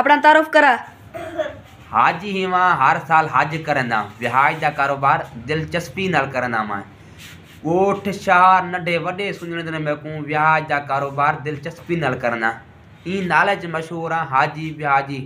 अपना तारुफ करा हाजी ही मां हर साल हज करंदा विहाज जा कारोबार दिलचस्पी नाल करंदा मां ॻोठ शहर नंढे वॾे सुञणंदड़ महकूं विहाज जा कारोबार दिलचस्पी नाल करंदा ई नाले च मशहूरु आहे हाजी विहाजी